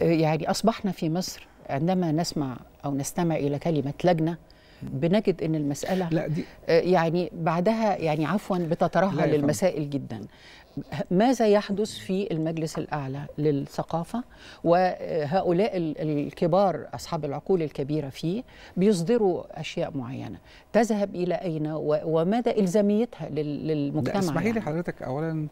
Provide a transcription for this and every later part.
يعني أصبحنا في مصر عندما نسمع أو نستمع إلى كلمة لجنة بنجد ان المساله لا دي آه، يعني بعدها يعني عفوا بتترهل المسائل جدا ماذا يحدث في المجلس الاعلى للثقافه وهؤلاء الكبار اصحاب العقول الكبيره فيه بيصدروا اشياء معينه تذهب الى اين ومدى الزاميتها للمجتمع اسمحي لي يعني. حضرتك اولا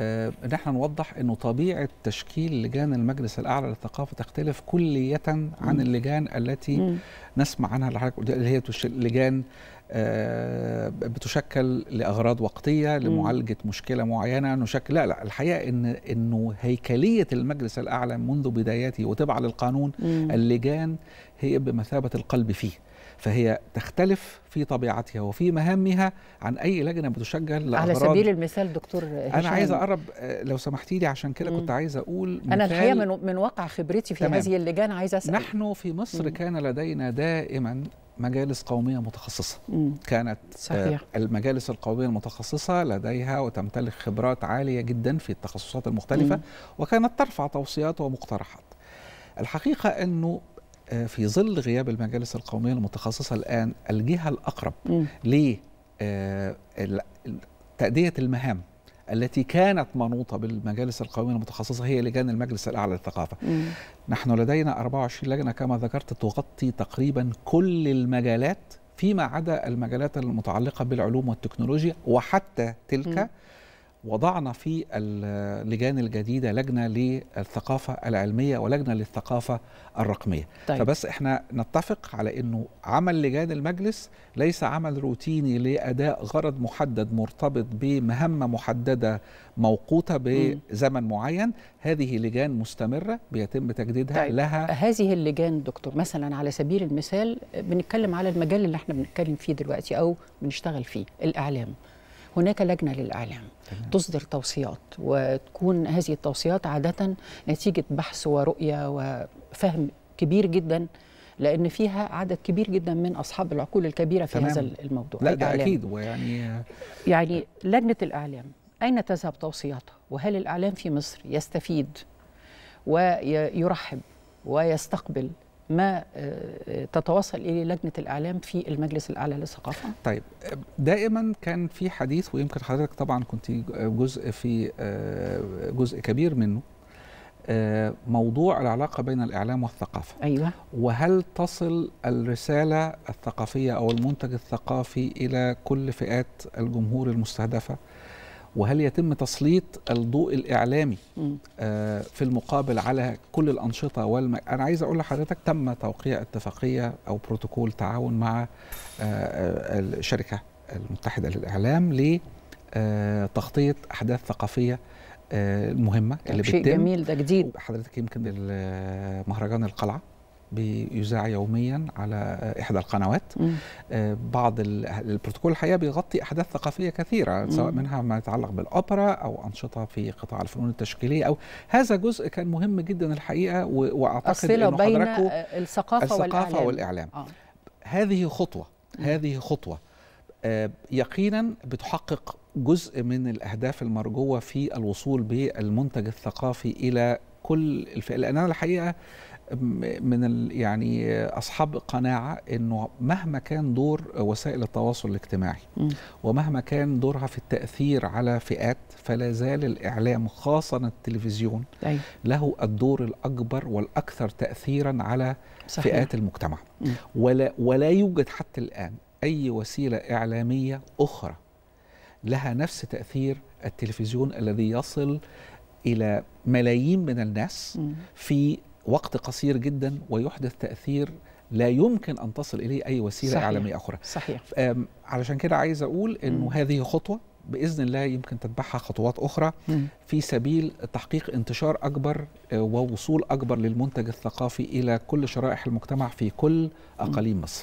آه، ان احنا نوضح انه طبيعه تشكيل لجان المجلس الاعلى للثقافه تختلف كليه عن اللجان التي نسمع عنها اللي هي لجان آه، بتشكل لاغراض وقتيه لمعالجه مشكله معينه نشكل لا لا الحقيقه ان انه هيكليه المجلس الاعلى منذ بدايته وتبع للقانون اللجان هي بمثابه القلب فيه فهي تختلف في طبيعتها وفي مهامها عن اي لجنه بتشجع على سبيل المثال دكتور هشام انا عايز اقرب آه، لو سمحتي لي عشان كده كنت عايز اقول انا الحقيقه من, من واقع خبرتي في تمام. هذه اللجان عايز اسال نحن في مصر مم. كان لدينا دائما مجالس قومية متخصصة مم. كانت آه، صحيح. المجالس القومية المتخصصة لديها وتمتلك خبرات عالية جدا في التخصصات المختلفة مم. وكانت ترفع توصيات ومقترحات الحقيقة أنه آه، في ظل غياب المجالس القوميه المتخصصه الان الجهه الاقرب ل آه، تاديه المهام التي كانت منوطه بالمجالس القوميه المتخصصه هي لجان المجلس الاعلى للثقافه. نحن لدينا 24 لجنه كما ذكرت تغطي تقريبا كل المجالات فيما عدا المجالات المتعلقه بالعلوم والتكنولوجيا وحتى تلك مم. وضعنا في اللجان الجديدة لجنة للثقافة العلمية ولجنة للثقافة الرقمية طيب. فبس احنا نتفق على انه عمل لجان المجلس ليس عمل روتيني لأداء غرض محدد مرتبط بمهمة محددة موقوتة بزمن معين هذه لجان مستمرة بيتم تجديدها طيب. لها هذه اللجان دكتور مثلا على سبيل المثال بنتكلم على المجال اللي احنا بنتكلم فيه دلوقتي أو بنشتغل فيه الإعلام هناك لجنه للاعلام تصدر توصيات وتكون هذه التوصيات عاده نتيجه بحث ورؤيه وفهم كبير جدا لان فيها عدد كبير جدا من اصحاب العقول الكبيره في تمام. هذا الموضوع لا ده اكيد ويعني يعني لجنه الاعلام اين تذهب توصياتها وهل الاعلام في مصر يستفيد ويرحب ويستقبل ما آه، تتواصل اليه لجنه الاعلام في المجلس الاعلى للثقافه؟ طيب دائما كان في حديث ويمكن حضرتك طبعا كنت جزء في آه، جزء كبير منه آه، موضوع العلاقة بين الإعلام والثقافة أيوة. وهل تصل الرسالة الثقافية أو المنتج الثقافي إلى كل فئات الجمهور المستهدفة وهل يتم تسليط الضوء الاعلامي آه في المقابل على كل الانشطه والم... انا عايز اقول لحضرتك تم توقيع اتفاقيه او بروتوكول تعاون مع آه, آه، الشركه المتحده للاعلام لتغطيه آه، احداث ثقافيه المهمه آه، اللي شيء بتتم جميل ده جديد حضرتك يمكن مهرجان القلعه بيذاع يوميا على احدى القنوات آه، بعض البروتوكول الحقيقه بيغطي احداث ثقافيه كثيره سواء منها ما يتعلق بالاوبرا او انشطه في قطاع الفنون التشكيليه او هذا جزء كان مهم جدا الحقيقه واعتقد انه بين الثقافه, الثقافه والاعلام, والإعلام. آه. هذه خطوه هذه خطوه آه، يقينا بتحقق جزء من الاهداف المرجوه في الوصول بالمنتج الثقافي الى كل الفئة لأن أنا الحقيقة من يعني أصحاب قناعة أنه مهما كان دور وسائل التواصل الاجتماعي ومهما كان دورها في التأثير على فئات فلا زال الإعلام خاصة التلفزيون له الدور الأكبر والأكثر تأثيرا على صحيح. فئات المجتمع ولا, ولا يوجد حتى الآن أي وسيلة إعلامية أخرى لها نفس تأثير التلفزيون الذي يصل الى ملايين من الناس في وقت قصير جدا ويحدث تاثير لا يمكن ان تصل اليه اي وسيله صحيح. اعلاميه اخرى صحيح علشان كده عايز اقول انه هذه خطوه باذن الله يمكن تتبعها خطوات اخرى م. في سبيل تحقيق انتشار اكبر أه، ووصول اكبر للمنتج الثقافي الى كل شرائح المجتمع في كل اقاليم مصر